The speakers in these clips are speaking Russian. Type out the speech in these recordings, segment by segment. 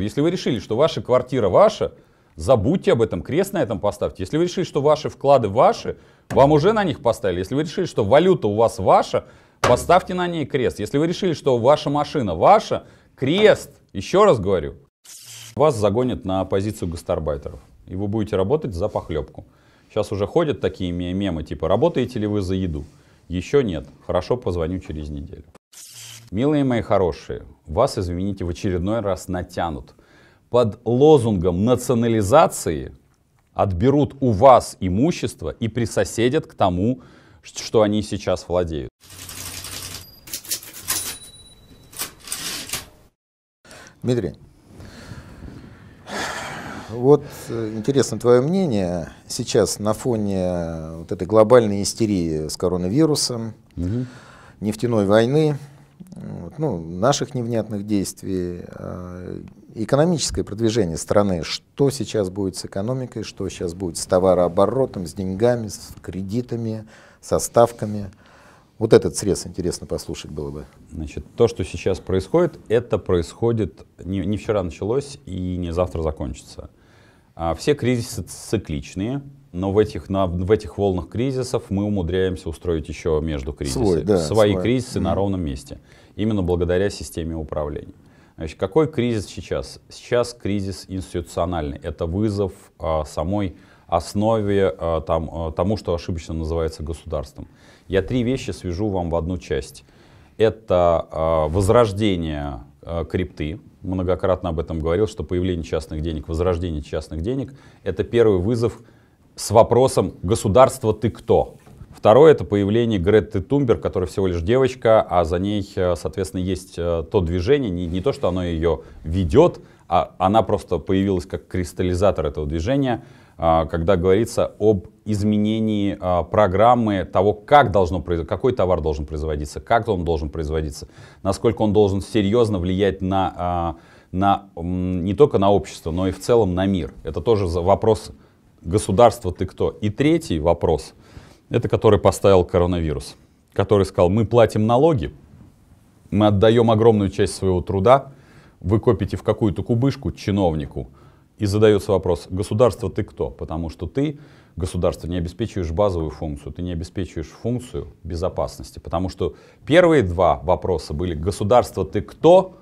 Если вы решили, что ваша квартира ваша, забудьте об этом, крест на этом поставьте. Если вы решили, что ваши вклады ваши, вам уже на них поставили. Если вы решили, что валюта у вас ваша, поставьте на ней крест. Если вы решили, что ваша машина ваша, крест. Еще раз говорю. Вас загонят на позицию гастарбайтеров, и вы будете работать за похлебку. Сейчас уже ходят такие мемы, типа, работаете ли вы за еду? Еще нет. Хорошо, позвоню через неделю. Милые мои хорошие, вас, извините, в очередной раз натянут. Под лозунгом национализации отберут у вас имущество и присоседят к тому, что они сейчас владеют. Дмитрий, вот э, интересно твое мнение сейчас на фоне э, вот этой глобальной истерии с коронавирусом, угу. нефтяной войны, вот, ну, наших невнятных действий, э, экономическое продвижение страны, что сейчас будет с экономикой, что сейчас будет с товарооборотом, с деньгами, с кредитами, со ставками. Вот этот срез интересно послушать было бы. Значит, то, что сейчас происходит, это происходит не, не вчера началось и не завтра закончится. А, все кризисы цикличные, но в этих, на, в этих волнах кризисов мы умудряемся устроить еще между кризисами. да, свои свой. кризисы mm. на ровном месте именно благодаря системе управления. Значит, какой кризис сейчас? Сейчас кризис институциональный. Это вызов а, самой основе а, там, а, тому, что ошибочно называется государством. Я три вещи свяжу вам в одну часть. Это а, возрождение а, крипты. Многократно об этом говорил, что появление частных денег, возрождение частных денег — это первый вызов с вопросом «Государство, ты кто?». Второе — это появление Гретты Тумбер, которая всего лишь девочка, а за ней, э, соответственно, есть э, то движение, не, не то, что оно ее ведет, а она просто появилась как кристаллизатор этого движения, э, когда говорится об изменении программы того, как должно, какой товар должен производиться, как он должен производиться, насколько он должен серьезно влиять на, на, не только на общество, но и в целом на мир. Это тоже вопрос государства ты кто. И третий вопрос — это который поставил коронавирус, который сказал, мы платим налоги, мы отдаем огромную часть своего труда, вы копите в какую-то кубышку чиновнику, и задается вопрос, государство ты кто? Потому что ты, государство, не обеспечиваешь базовую функцию, ты не обеспечиваешь функцию безопасности. Потому что первые два вопроса были, государство ты кто?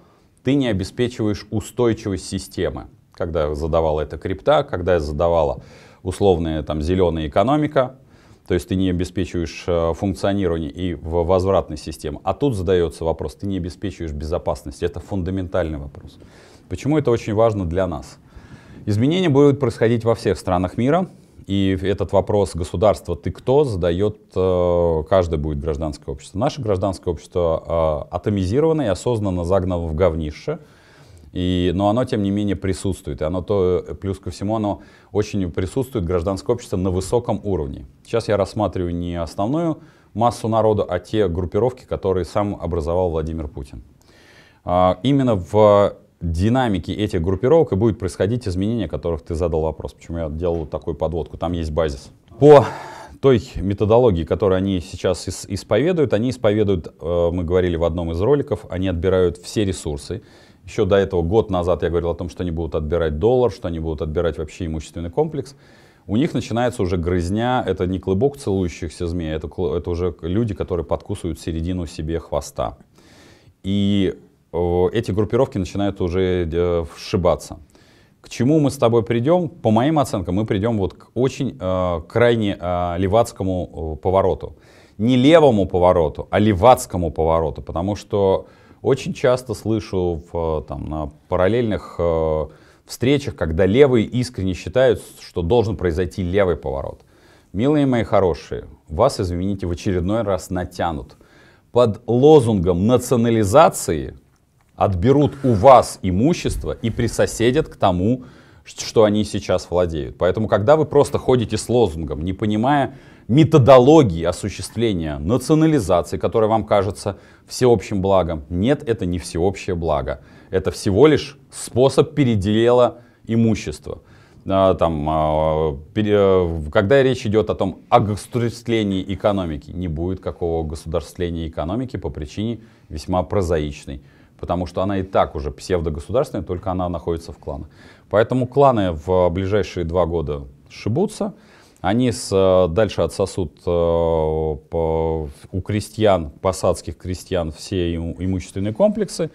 Ты не обеспечиваешь устойчивость системы. Когда задавала это крипта, когда я задавала условная там зеленая экономика, то есть ты не обеспечиваешь э, функционирование и возвратной системы. А тут задается вопрос, ты не обеспечиваешь безопасность. Это фундаментальный вопрос. Почему это очень важно для нас? Изменения будут происходить во всех странах мира, и этот вопрос государства «ты кто?» задает э, каждое будет гражданское общество. Наше гражданское общество э, атомизировано и осознанно загнано в говнище – и, но оно, тем не менее, присутствует. И оно то, э, плюс ко всему, оно очень присутствует гражданское общество на высоком уровне. Сейчас я рассматриваю не основную массу народа, а те группировки, которые сам образовал Владимир Путин. А, именно в динамике этих группировок и будет происходить изменения, которых ты задал вопрос. Почему я делал такую подводку? Там есть базис. По той методологии, которую они сейчас исповедуют, они исповедуют, э, мы говорили в одном из роликов, они отбирают все ресурсы, еще до этого, год назад, я говорил о том, что они будут отбирать доллар, что они будут отбирать вообще имущественный комплекс. У них начинается уже грызня, это не клыбок целующихся змей, это, это уже люди, которые подкусывают середину себе хвоста. И э, эти группировки начинают уже э, вшибаться. К чему мы с тобой придем? По моим оценкам, мы придем вот к очень э, крайне э, левацкому э, повороту. Не левому повороту, а левацкому повороту, потому что очень часто слышу в, там, на параллельных э, встречах, когда левые искренне считают, что должен произойти левый поворот. Милые мои хорошие, вас, извините, в очередной раз натянут. Под лозунгом национализации отберут у вас имущество и присоседят к тому, что они сейчас владеют. Поэтому, когда вы просто ходите с лозунгом, не понимая методологии осуществления национализации, которая вам кажется всеобщим благом, нет, это не всеобщее благо. Это всего лишь способ передела имущества. А, там, а, когда речь идет о том о государствлении экономики, не будет какого государствления экономики по причине весьма прозаичной потому что она и так уже псевдогосударственная, только она находится в кланах. Поэтому кланы в ближайшие два года шибутся, они с, э, дальше отсосут э, по, у крестьян, посадских крестьян, все им, имущественные комплексы.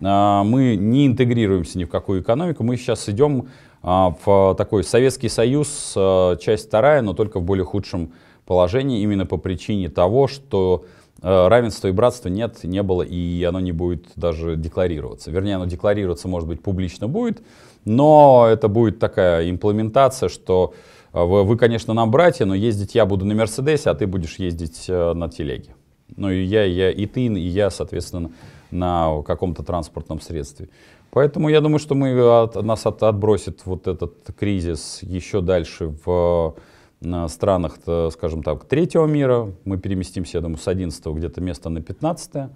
Э, мы не интегрируемся ни в какую экономику, мы сейчас идем э, в такой Советский Союз, э, часть вторая, но только в более худшем положении, именно по причине того, что Э, равенства и братства нет, не было, и оно не будет даже декларироваться. Вернее, оно декларироваться, может быть, публично будет, но это будет такая имплементация, что э, вы, вы конечно, нам братья, но ездить я буду на Мерседесе, а ты будешь ездить э, на телеге. Ну и я, и я, и ты, и я, соответственно, на каком-то транспортном средстве. Поэтому я думаю, что мы, от, нас от, отбросит вот этот кризис еще дальше в на странах, скажем так, третьего мира. Мы переместимся, я думаю, с 11 где-то места на 15 -е.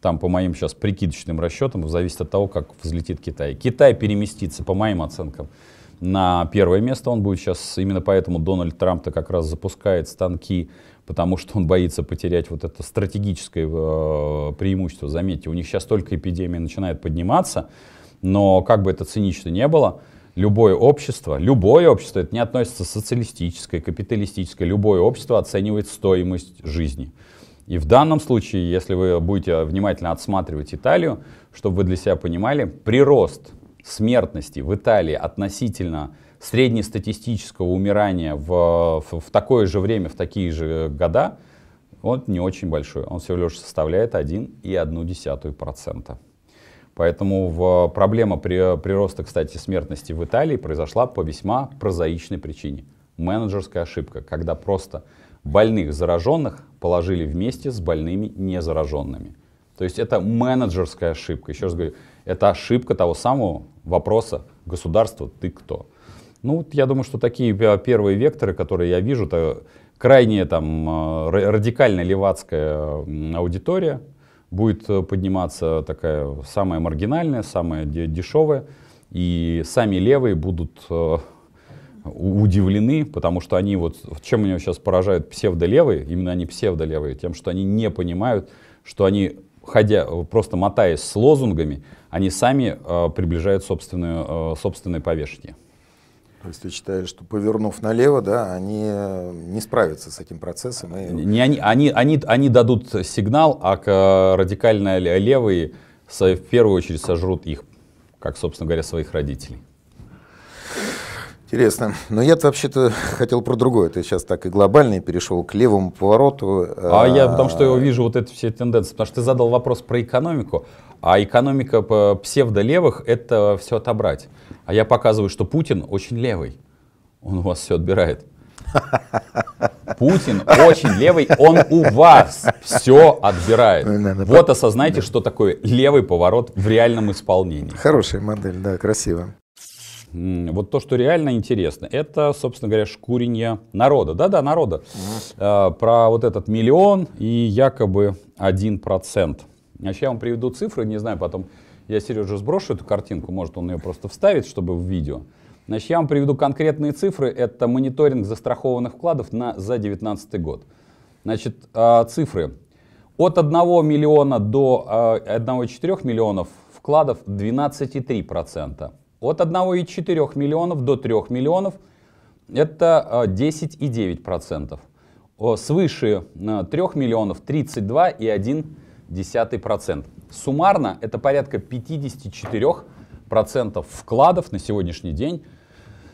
Там, по моим сейчас прикидочным расчетам, зависит от того, как взлетит Китай. Китай переместится, по моим оценкам, на первое место. Он будет сейчас, именно поэтому Дональд Трамп-то как раз запускает станки, потому что он боится потерять вот это стратегическое э, преимущество. Заметьте, у них сейчас только эпидемия начинает подниматься, но как бы это цинично не было, любое общество, любое общество, это не относится социалистическое, капиталистическое, любое общество оценивает стоимость жизни. И в данном случае, если вы будете внимательно отсматривать Италию, чтобы вы для себя понимали, прирост смертности в Италии относительно среднестатистического умирания в, в, в такое же время, в такие же года, он не очень большой. Он всего лишь составляет 1,1%. Поэтому в, э, проблема при, э, прироста, кстати, смертности в Италии произошла по весьма прозаичной причине. Менеджерская ошибка, когда просто больных зараженных положили вместе с больными незараженными. То есть это менеджерская ошибка. Еще раз говорю, это ошибка того самого вопроса государства «ты кто?». Ну, я думаю, что такие э, первые векторы, которые я вижу, это крайне там радикально левацкая аудитория, будет э, подниматься такая самая маргинальная, самая дешевая, и сами левые будут э, удивлены, потому что они вот, чем меня сейчас поражают псевдолевые, именно они псевдолевые, тем, что они не понимают, что они, ходя, э, просто мотаясь с лозунгами, они сами э, приближают собственное э, собственное повешение. То есть ты считаешь, что повернув налево, да, они э, не справятся с этим процессом? И... Не они, они, они, они дадут сигнал, а э, радикально левые в первую очередь сожрут их, как, собственно говоря, своих родителей. Интересно. Но я-то вообще-то хотел про другое. Ты сейчас так и глобально перешел к левому повороту. Э, а, я потому что я вижу вот эти все тенденции. Потому что ты задал вопрос про экономику, а экономика псевдолевых — это все отобрать. А я показываю, что Путин очень левый. Он у вас все отбирает. Путин очень левый, он у вас все отбирает. Ну, Наверное, вот осознайте, да. что такое левый поворот в реальном исполнении. Хорошая модель, да, красиво вот то, что реально интересно, это, собственно говоря, шкуренье народа. Да-да, народа. Угу. Про вот этот миллион и якобы один процент. Сейчас а я вам приведу цифры, не знаю, потом я Сережа сброшу эту картинку, может он ее просто вставит, чтобы в видео. Значит, я вам приведу конкретные цифры. Это мониторинг застрахованных вкладов на, за 2019 год. Значит, а, цифры. От 1 миллиона до 1,4 миллионов вкладов 12,3% от 1,4 миллионов до 3 миллионов это 10,9%. А, свыше 3 а, миллионов и десятый процент. Суммарно это порядка 54% вкладов на сегодняшний день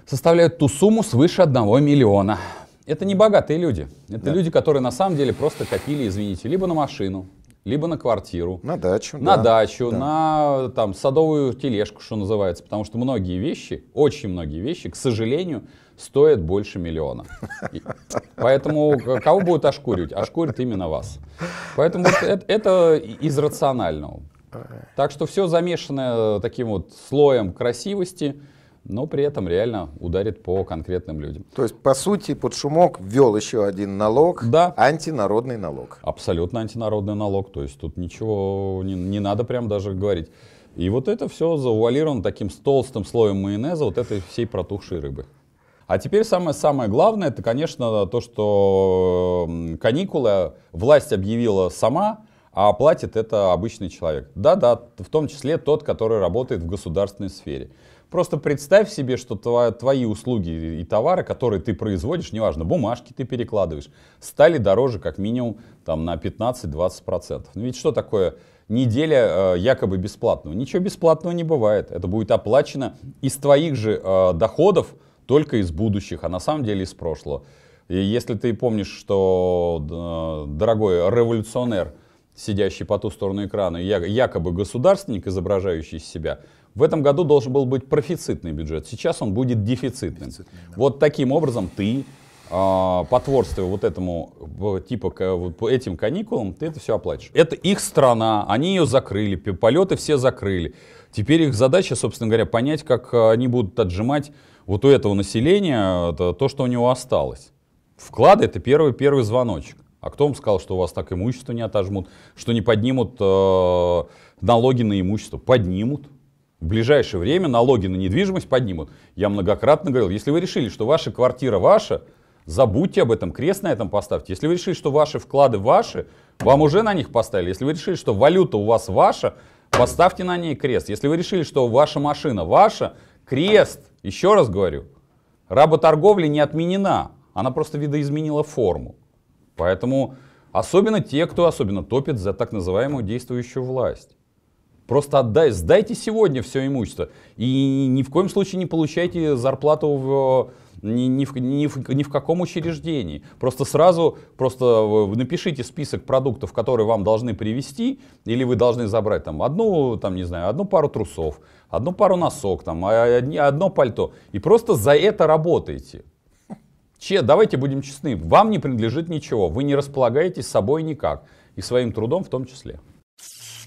составляют ту сумму свыше 1 миллиона. Это не богатые люди. Это да. люди, которые на самом деле просто копили, извините, либо на машину, либо на квартиру. На дачу. На да, дачу, да. на там, садовую тележку, что называется. Потому что многие вещи, очень многие вещи, к сожалению, стоят больше миллиона. И, поэтому кого будут ошкуривать? Ошкурят именно вас. Поэтому вот это, это из рационального. Так что все замешанное таким вот слоем красивости – но при этом реально ударит по конкретным людям. То есть, по сути, под шумок ввел еще один налог, да. антинародный налог. Абсолютно антинародный налог, то есть тут ничего не, не надо прям даже говорить. И вот это все завуалировано таким толстым слоем майонеза вот этой всей протухшей рыбы. А теперь самое-самое главное, это, конечно, то, что каникулы власть объявила сама, а платит это обычный человек. Да-да, в том числе тот, который работает в государственной сфере. Просто представь себе, что твои, услуги и товары, которые ты производишь, неважно, бумажки ты перекладываешь, стали дороже как минимум там, на 15-20%. Ну ведь что такое неделя э, якобы бесплатного? Ничего бесплатного не бывает. Это будет оплачено из твоих же э, доходов, только из будущих, а на самом деле из прошлого. И если ты помнишь, что, э, дорогой революционер, сидящий по ту сторону экрана, якобы государственник, изображающий себя, в этом году должен был быть профицитный бюджет, сейчас он будет дефицитным. дефицитным да. Вот таким образом ты а, потворствуя вот этому типа вот по этим каникулам, ты это все оплатишь. Это их страна, они ее закрыли, полеты все закрыли. Теперь их задача, собственно говоря, понять, как а, они будут отжимать вот у этого населения то, что у него осталось. Вклады — это первый, первый звоночек. А кто вам сказал, что у вас так имущество не отожмут, что не поднимут э, налоги на имущество? Поднимут в ближайшее время налоги на недвижимость поднимут. Я многократно говорил, если вы решили, что ваша квартира ваша, забудьте об этом, крест на этом поставьте. Если вы решили, что ваши вклады ваши, вам уже на них поставили. Если вы решили, что валюта у вас ваша, поставьте на ней крест. Если вы решили, что ваша машина ваша, крест. Еще раз говорю, работорговля не отменена, она просто видоизменила форму. Поэтому особенно те, кто особенно топит за так называемую действующую власть. Просто отдай, сдайте сегодня все имущество. И ни в коем случае не получайте зарплату в, ни, ни, в, ни, в, ни в каком учреждении. Просто сразу просто напишите список продуктов, которые вам должны привезти, или вы должны забрать там одну, там, не знаю, одну пару трусов, одну пару носок, там, а, одно пальто. И просто за это работайте. Че, давайте будем честны, вам не принадлежит ничего, вы не располагаете собой никак, и своим трудом в том числе.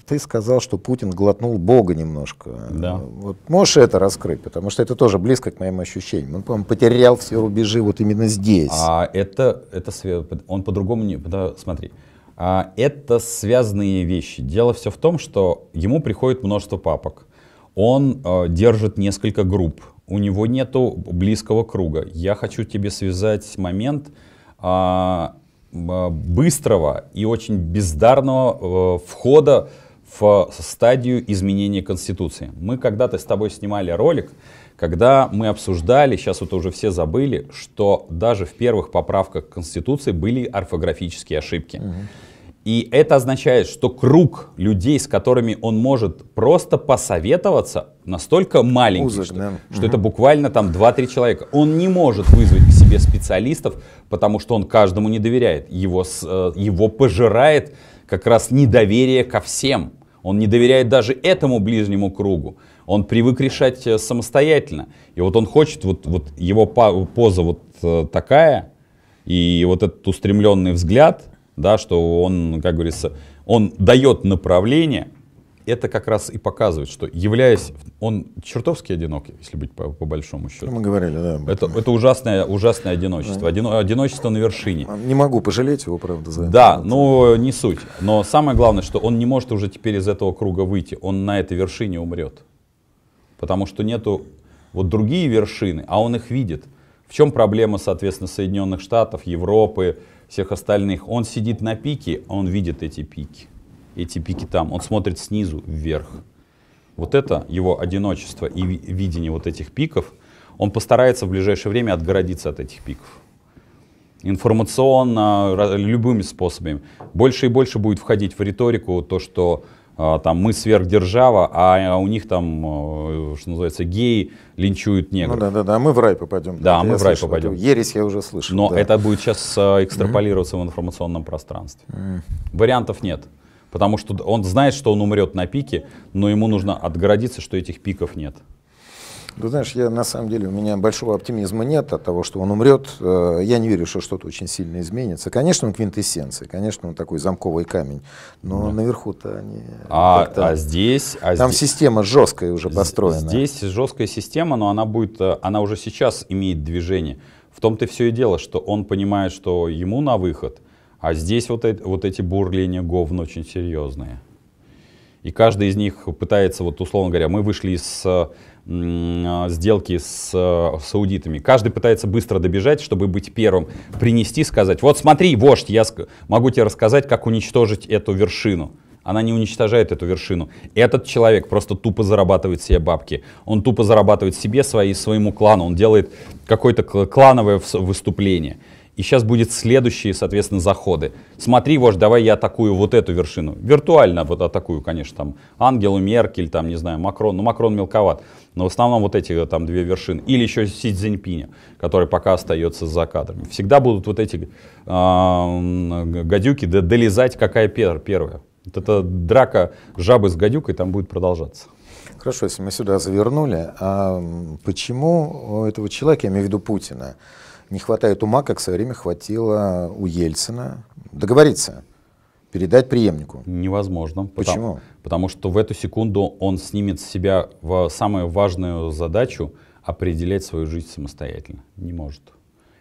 Ты сказал, что Путин глотнул Бога немножко. Да. Вот можешь это раскрыть, потому что это тоже близко к моим ощущениям. Он, по-моему, потерял все рубежи вот именно здесь. А это, это он по-другому не... Да, смотри, а это связанные вещи. Дело все в том, что ему приходит множество папок. Он э, держит несколько групп. У него нету близкого круга. Я хочу тебе связать момент. Э, а, быстрого и очень бездарного э, входа в стадию изменения Конституции. Мы когда-то с тобой снимали ролик, когда мы обсуждали, сейчас это уже все забыли, что даже в первых поправках Конституции были орфографические ошибки. Угу. И это означает, что круг людей, с которыми он может просто посоветоваться, настолько маленький, Узок, что, да. что угу. это буквально там 2-3 человека. Он не может вызвать к себе специалистов, потому что он каждому не доверяет. Его, э, его пожирает как раз недоверие ко всем. Он не доверяет даже этому ближнему кругу. Он привык решать э, самостоятельно. И вот он хочет, вот, вот его поза вот э, такая, и вот этот устремленный взгляд — да, что он, как говорится, он дает направление, это как раз и показывает, что являясь, он чертовски одинок, если быть по, по большому счету. Ну, мы говорили, да. Это, это ужасное, ужасное одиночество, одино, одиночество на вершине. А, не могу пожалеть его, правда, за Да, это. ну не суть. Но самое главное, что он не может уже теперь из этого круга выйти, он на этой вершине умрет. Потому что нету вот другие вершины, а он их видит. В чем проблема, соответственно, Соединенных Штатов, Европы, всех остальных. Он сидит на пике, а он видит эти пики. Эти пики там. Он смотрит снизу вверх. Вот это его одиночество и видение вот этих пиков, он постарается в ближайшее время отгородиться от этих пиков. Информационно, любыми способами. Больше и больше будет входить в риторику то, что а, там мы сверхдержава, а, а у них там, э, что называется, геи линчуют ну негров. Ну, да, да, да, мы в рай попадем. Да, это мы в рай слышал, попадем. Ересь я уже слышал. Но да. это будет сейчас э, экстраполироваться mm-hmm. в информационном пространстве. Mm-hmm. Вариантов нет. Потому что он знает, что он умрет на пике, но ему нужно отгородиться, что этих пиков нет. Ты знаешь, я на самом деле, у меня большого оптимизма нет от того, что он умрет. Э, я не верю, что что-то очень сильно изменится. Конечно, он квинтэссенция, конечно, он такой замковый камень, но mm. наверху-то они... А, а здесь... А Там здесь, система жесткая уже построена. Здесь жесткая система, но она будет, э, она уже сейчас имеет движение. В том-то все и дело, что он понимает, что ему на выход, а здесь вот, эти вот эти бурления говн очень серьезные. И каждый из них пытается, вот условно говоря, мы вышли из э, а, сделки с э, саудитами. Каждый пытается быстро добежать, чтобы быть первым, принести, сказать, вот смотри, вождь, я могу тебе рассказать, как уничтожить эту вершину. Она не уничтожает эту вершину. Этот человек просто тупо зарабатывает себе бабки. Он тупо зарабатывает себе, своей, своему клану. Он делает какое-то клановое выступление и сейчас будут следующие, соответственно, заходы. Смотри, вождь, давай я атакую вот эту вершину. Виртуально вот атакую, конечно, там Ангелу Меркель, там, не знаю, Макрон, ну, Макрон мелковат, но в основном вот эти э, там две вершины. Или еще Си Цзиньпиня, который пока остается за кадрами. Всегда будут вот эти э, гадюки да, долезать, какая пер, первая. Вот эта драка жабы с гадюкой там будет продолжаться. Хорошо, если мы сюда завернули, а почему у этого человека, я имею в виду Путина, не хватает ума, как в свое время хватило у Ельцина договориться, передать преемнику. Невозможно. Почему? Потому, потому что в эту секунду он снимет с себя в самую важную задачу определять свою жизнь самостоятельно. Не может.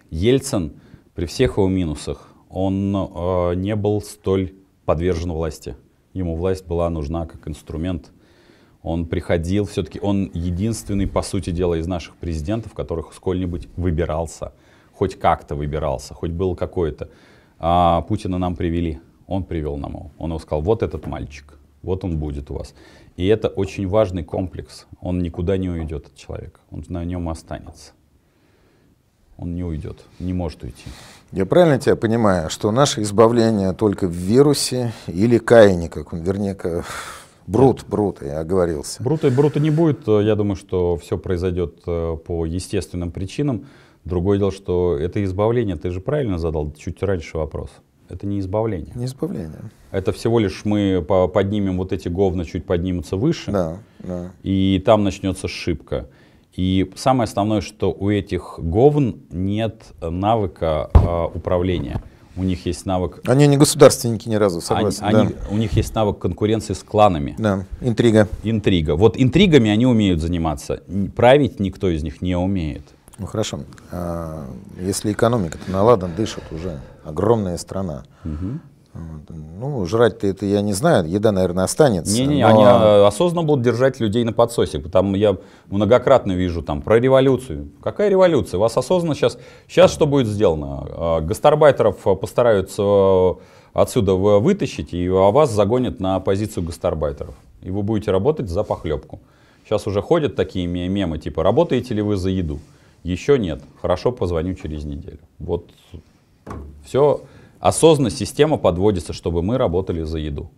Ельцин при всех его минусах, он э, не был столь подвержен власти. Ему власть была нужна как инструмент. Он приходил, все-таки он единственный, по сути дела, из наших президентов, которых сколь-нибудь выбирался – хоть как-то выбирался, хоть был какой-то. А Путина нам привели, он привел нам его. Он его сказал, вот этот мальчик, вот он будет у вас. И это очень важный комплекс. Он никуда не уйдет этот человек. Он на нем останется. Он не уйдет, не может уйти. Я правильно тебя понимаю, что наше избавление только в вирусе или каяне, как он, вернее, как... Э, брут, брут, я оговорился. Брута, брута не будет. Я думаю, что все произойдет э, по естественным причинам. Другое дело, что это избавление, ты же правильно задал чуть раньше вопрос. Это не избавление. Не избавление. Это всего лишь мы поднимем вот эти говна, чуть поднимутся выше. Да, да. И там начнется шибка. И самое основное, что у этих говн нет навыка а, управления. У них есть навык... Они не государственники ни разу, согласен. Они, да. они, у них есть навык конкуренции с кланами. Да, интрига. Интрига. Вот интригами они умеют заниматься. Править никто из них не умеет. Ну хорошо, а если экономика-то наладан дышит уже, огромная страна. Угу. Ну, жрать-то это я не знаю, еда, наверное, останется. Не-не, но... они а, осознанно будут держать людей на подсосе. Там я многократно вижу там про революцию. Какая революция? Вас осознанно сейчас... Сейчас что будет сделано? А, гастарбайтеров а, постараются отсюда вытащить, и вас загонят на позицию гастарбайтеров. И вы будете работать за похлебку. Сейчас уже ходят такие мемы, типа, работаете ли вы за еду? Еще нет. Хорошо, позвоню через неделю. Вот все. Осознанно система подводится, чтобы мы работали за еду.